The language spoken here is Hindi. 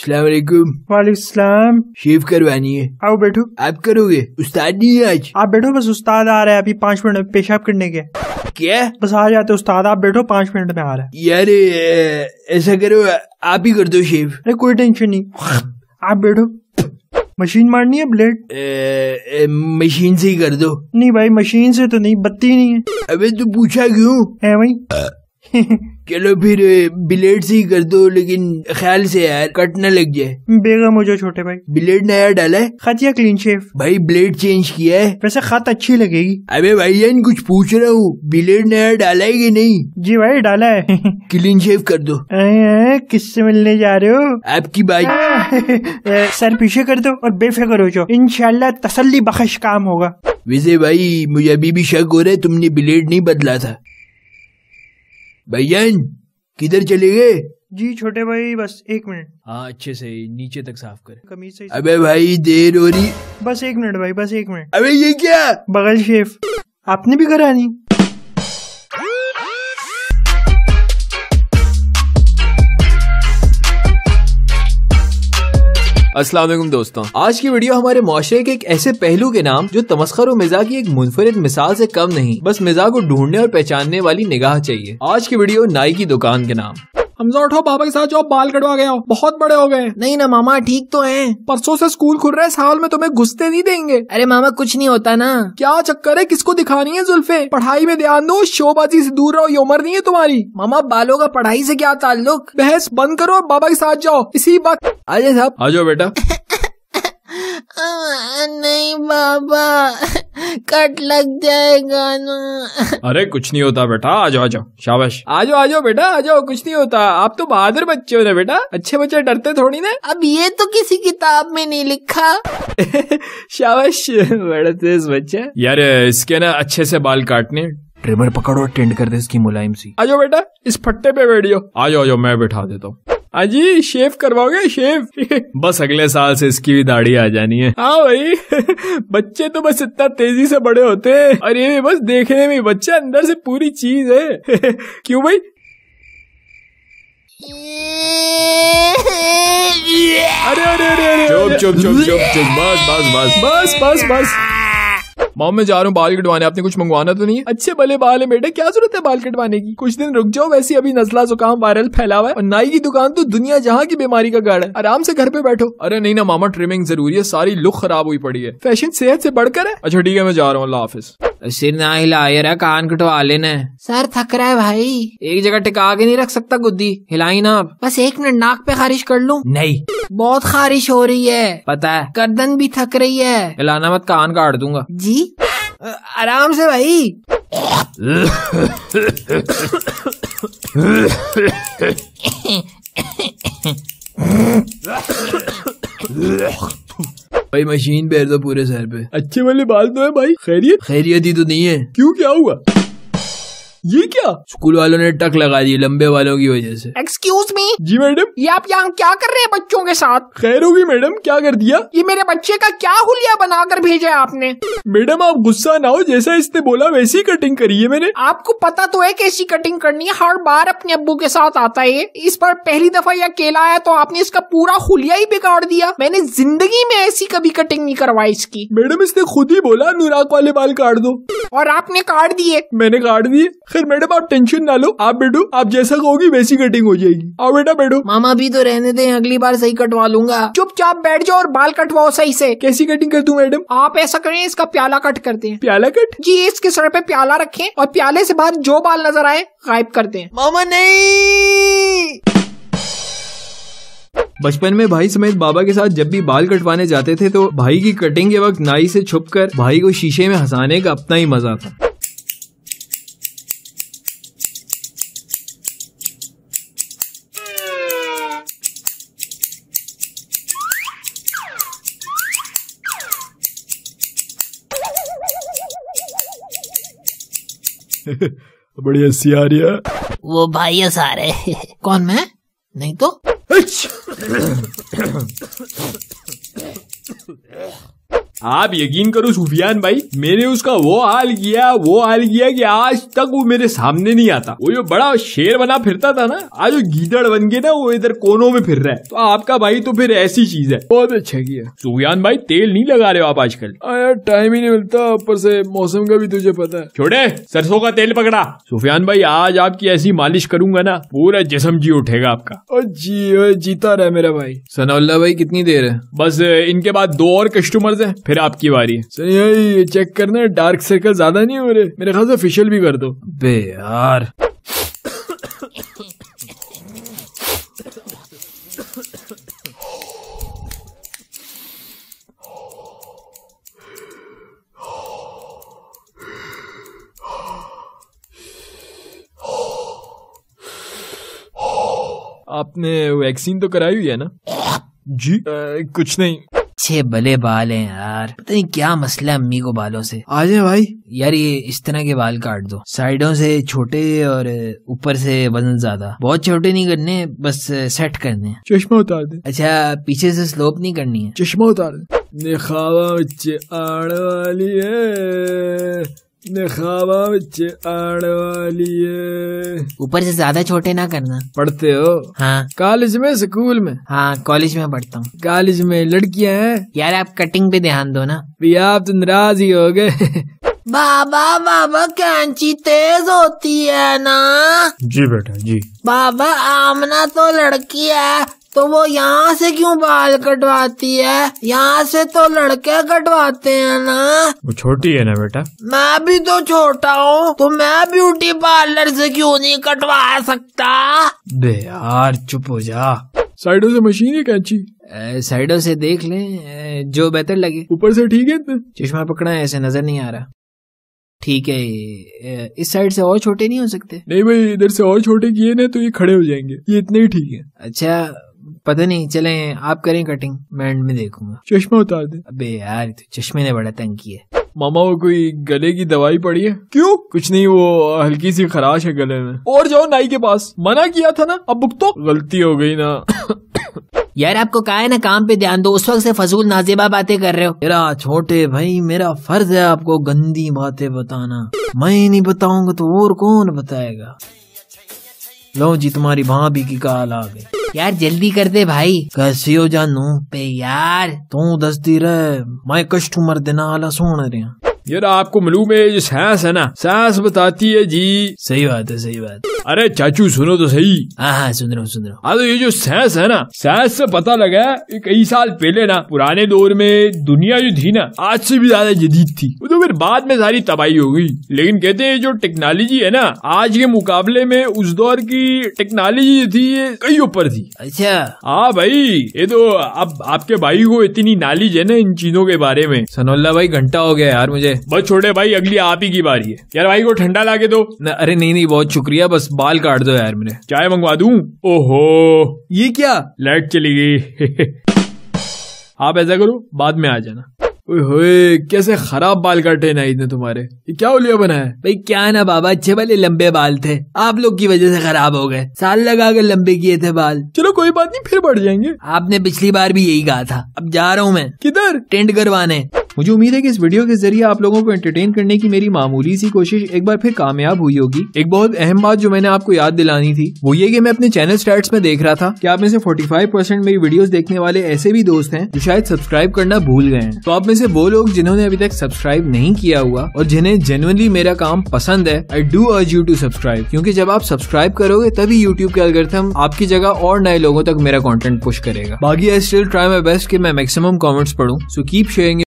सलामकुम वाले सलाम शेव करवानी है आओ बैठो आप करोगे उस्ताद नहीं है आज आप बैठो बस उस्ताद आ रहा है अभी पाँच मिनट पेशाब करने के क्या बस आ जाते उस्ताद आप बैठो पाँच मिनट में आ रहा है यार ऐसा करो आप ही कर दो शेव अरे कोई टेंशन नहीं आप बैठो मशीन मारनी है ब्लेड मशीन से ही कर दो नहीं भाई मशीन से तो नहीं बत्ती नहीं है अबे तू पूछा क्यों है भाई चलो फिर ब्लेड से ही कर दो लेकिन ख्याल से यार कट ना लग जाए बेगम हो जाओ छोटे भाई ब्लेड नया डाला है खतिया क्लीन शेव भाई ब्लेड चेंज किया है वैसे खत अच्छी लगेगी अबे भाई यान कुछ पूछ रहा हूँ ब्लेड नया डाला है कि नहीं जी भाई डाला है क्लीन शेव कर दो किससे मिलने जा रहे हो आपकी बाई सर पीछे कर दो और बेफिक्र हो जाओ इनशाला तसली बख्श काम होगा विजय भाई मुझे अभी भी शक हो रहा है तुमने ब्लेड नहीं बदला था भैयन किधर चले गए जी छोटे भाई बस एक मिनट हाँ अच्छे से नीचे तक साफ कर कमीज से अबे भाई देर हो रही बस एक मिनट भाई बस एक मिनट अबे ये क्या बगल शेफ आपने भी करानी असला दोस्तों आज की वीडियो हमारे माशरे के एक ऐसे पहलू के नाम जो तमस्कर और मिजाज की एक मुनफरद मिसाल से कम नहीं बस मिजाज को ढूंढने और पहचानने वाली निगाह चाहिए आज की वीडियो नाई की दुकान के नाम हमजा उठो बाबा के साथ जो बाल कटवा गया हो बहुत बड़े हो गए नहीं ना मामा ठीक तो है परसों से स्कूल खुल रहे साल में तुम्हें घुसते नहीं देंगे अरे मामा कुछ नहीं होता ना क्या चक्कर है किसको दिखानी है जुल्फे पढ़ाई में ध्यान दो शोबाजी से दूर रहो ये उम्र नहीं है तुम्हारी मामा बालों का पढ़ाई से क्या ताल्लुक बहस बंद करो बाबा के साथ जाओ इसी बात अजय साहब आ जाओ बेटा नहीं बाबा कट लग जाएगा ना अरे कुछ नहीं होता बेटा आ जाओ आ जाओ शाबाश आ जाओ आ जाओ बेटा आ जाओ कुछ नहीं होता आप तो बहादुर बच्चे हो ना बेटा अच्छे बच्चे डरते थोड़ी ना अब ये तो किसी किताब में नहीं लिखा शाबाश बड़े तेज यार इसके ना अच्छे से बाल काटने ट्रिमर पकड़ो और टेंड कर दे इसकी मुलायम सी आ जाओ बेटा इस फट्टे पे बैठियो आ जाओ आ जाओ मैं बैठा देता हूँ अजी शेव करवाओगे शेव बस अगले साल से इसकी भी दाढ़ी आ जानी है हाँ भाई बच्चे तो बस इतना तेजी से बड़े होते हैं और ये भी बस देखने में बच्चा अंदर से पूरी चीज है क्यों भाई अरे अरे अरे अरे चुप चुप चुप चुप बस बस बस बस बस बस मॉम मैं जा रहा हूँ बाल कटवाने आपने कुछ मंगवाना तो नहीं है अच्छे भले बाल है बेटे क्या जरूरत है बाल कटवाने की कुछ दिन रुक जाओ वैसे अभी नजला जुकाम वायरल फैला हुआ है और नाई की दुकान तो दुनिया जहाँ की बीमारी का गाड़ है आराम से घर पे बैठो अरे नहीं ना मामा ट्रिमिंग जरूरी है सारी लुक खराब हुई पड़ी है फैशन सेहत से बढ़कर है अच्छा ठीक है मैं जा रहा हूँ अल्लाह हाफिज सिर ना हिला रहा कान कटवा लेने है सर थक रहा है भाई एक जगह टिका के नहीं रख सकता गुद्दी हिलाई ना आप बस एक मिनट नाक पे खारिश कर लू नहीं बहुत खारिश हो रही है पता है गर्दन भी थक रही है हिलाना मत कान काट दूंगा जी आराम से भाई भाई मशीन बेर दो तो पूरे सर पे अच्छे वाले बाल तो है भाई खैरियत खैरियत ही तो नहीं है क्यों क्या हुआ ये क्या स्कूल वालों ने टक लगा दी लंबे वालों की वजह से एक्सक्यूज मी जी मैडम ये आप यहाँ क्या कर रहे हैं बच्चों के साथ खैर होगी मैडम क्या कर दिया ये मेरे बच्चे का क्या हुलिया बनाकर भेजा है आपने मैडम आप गुस्सा ना हो जैसा इसने बोला वैसी कटिंग करी है मैंने आपको पता तो है कैसी कटिंग करनी है हर बार अपने अब्बू के साथ आता है इस बार पहली दफा यह अकेला आया तो आपने इसका पूरा हुलिया ही बिगाड़ दिया मैंने जिंदगी में ऐसी कभी कटिंग नहीं करवाई इसकी मैडम इसने खुद ही बोला अनुराग वाले बाल काट दो और आपने काट दिए मैंने काट दिए खैर मैडम आप टेंशन ना लो आप बैठो आप जैसा कहोगी वैसी कटिंग हो जाएगी आओ बेटा बैठो मामा भी तो रहने दे अगली बार सही कटवा लूंगा चुपचाप बैठ जाओ और बाल कटवाओ सही से कैसी कटिंग कर दू मैडम आप ऐसा करें इसका प्याला कट कर हैं प्याला कट जी इसके सर पे प्याला रखें और प्याले से बाहर जो बाल नजर आए गायब कर हैं मामा नहीं बचपन में भाई समेत बाबा के साथ जब भी बाल कटवाने जाते थे तो भाई की कटिंग के वक्त नाई से छुपकर भाई को शीशे में हंसाने का अपना ही मजा था बड़ी हसी आ रही है वो भाई आ रहे कौन मैं नहीं तो आप यकीन करो सुफियान भाई मैंने उसका वो हाल किया वो हाल किया कि आज तक वो मेरे सामने नहीं आता वो जो बड़ा शेर बना फिरता था ना आज वो गीदड़ बन गया ना वो इधर कोनों में फिर रहा है तो आपका भाई तो फिर ऐसी चीज है बहुत अच्छा किया सुफियान भाई तेल नहीं लगा रहे हो आप आजकल हाँ यार टाइम ही नहीं मिलता ऊपर से मौसम का भी तुझे पता है छोड़े सरसों का तेल पकड़ा सुफियान भाई आज आपकी ऐसी मालिश करूंगा ना पूरा जिसम जी उठेगा आपका जी जीता रहे मेरा भाई सनाउल्ला भाई कितनी देर है बस इनके बाद दो और कस्टमर है फिर आपकी बारी है ये चेक करना डार्क सर्कल ज्यादा नहीं हो रहे मेरे ख्याल से फेशियल भी कर दो बे यार आपने वैक्सीन तो कराई हुई है ना जी आ, कुछ नहीं अच्छे भले बाल हैं यार पता नहीं क्या मसला है अम्मी को बालों से आ जाए भाई यार ये इस तरह के बाल काट दो साइडों से छोटे और ऊपर से वजन ज्यादा बहुत छोटे नहीं करने बस सेट करने चश्मा उतार दे अच्छा पीछे से स्लोप नहीं करनी है चश्मा उतार दे वाली है ऊपर से ज्यादा छोटे ना करना पढ़ते हो हाँ कॉलेज में स्कूल में हाँ कॉलेज में पढ़ता हूँ कॉलेज में लड़कियाँ हैं यार आप कटिंग पे ध्यान दो ना भैया आप तो नाराज ही हो गए बाबा बाबा कैंची तेज होती है ना जी बेटा जी बाबा आमना तो लड़की है तो वो यहाँ से क्यों बाल कटवाती है यहाँ से तो लड़के कटवाते हैं ना वो छोटी है ना बेटा मैं भी तो छोटा हूँ तो मैं ब्यूटी पार्लर से क्यों नहीं कटवा सकता बे यार चुप हो जा साइडो से मशीन है कैंची साइडों से देख लें जो बेहतर लगे ऊपर से ठीक है चश्मा पकड़ा है ऐसे नजर नहीं आ रहा ठीक है इस साइड से और छोटे नहीं हो सकते नहीं भाई इधर से और छोटे किए ना तो ये खड़े हो जाएंगे ये इतने ही ठीक है अच्छा पता नहीं चले आप करें कटिंग मैं एंड में देखूंगा चश्मा उतार दे अबे यार तो चश्मे ने बड़ा तंग किया है मामा वो कोई गले की दवाई पड़ी है क्यों कुछ नहीं वो हल्की सी खराश है गले में और जाओ नाई के पास मना किया था ना अब बुक तो गलती हो गई ना यार आपको कहा है ना काम पे ध्यान दो उस वक्त से फजूल नाजेबा बातें कर रहे हो मेरा छोटे भाई मेरा फर्ज है आपको गंदी बातें बताना मैं नहीं बताऊंगा तो और कौन बताएगा लो जी तुम्हारी भाभी की काल आ गई यार जल्दी कर दे भाई कैसी हो जानू पे यार तू दस दी रे मैं कस्टमर देना आला सोने रहा यार आपको मालूम है ये सांस है ना सांस बताती है जी सही बात है सही बात अरे चाचू सुनो तो सही हाँ हाँ सुन रहा हूँ सुन रहा हूँ तो ये जो सांस है ना सांस से पता लगा कई साल पहले ना पुराने दौर में दुनिया जो थी ना आज से भी ज्यादा जदीद थी तो फिर बाद में सारी तबाही हो गई लेकिन कहते हैं जो टेक्नोलॉजी है ना आज के मुकाबले में उस दौर की टेक्नोलॉजी थी ये कई ऊपर थी अच्छा हाँ भाई ये तो अब आपके भाई को इतनी नॉलेज है ना इन चीजों के बारे में सनोल्ला भाई घंटा हो गया यार मुझे बस छोटे भाई अगली आप ही की बारी है यार भाई को ठंडा ला के दो न, अरे नहीं नहीं बहुत शुक्रिया बस बाल काट दो यार मेरे चाय मंगवा दू ओहो ये क्या लाइट चली गई आप ऐसा करो बाद में आ जाना ओए कैसे खराब बाल काटे ना इसने तुम्हारे ये क्या उलिया बना है भाई क्या ना बाबा अच्छे वाले लंबे बाल थे आप लोग की वजह से खराब हो गए साल लगा कर लंबे किए थे बाल चलो कोई बात नहीं फिर बढ़ जाएंगे आपने पिछली बार भी यही कहा था अब जा रहा हूँ मैं किधर टेंट करवाने मुझे उम्मीद है कि इस वीडियो के जरिए आप लोगों को एंटरटेन करने की मेरी मामूली सी कोशिश एक बार फिर कामयाब हुई होगी एक बहुत अहम बात जो मैंने आपको याद दिलानी थी वो ये कि मैं अपने चैनल स्टार्ट में देख रहा था कि आप में से 45% मेरी वीडियोस देखने वाले ऐसे भी दोस्त हैं जो शायद सब्सक्राइब करना भूल गए हैं तो आप में से वो लोग जिन्होंने अभी तक सब्सक्राइब नहीं किया हुआ और जिन्हें जेनुअनली मेरा काम पसंद है I do urge you to subscribe क्यूँकी जब आप सब्सक्राइब करोगे तभी यूट्यूब के अलगर्थम आपकी जगह और नए लोगों तक मेरा कॉन्टेंट पुश करेगा बाकी I still try my best की मैं मैक्सिमम कॉमेंट्स पढ़ू सो कीप शेयरिंग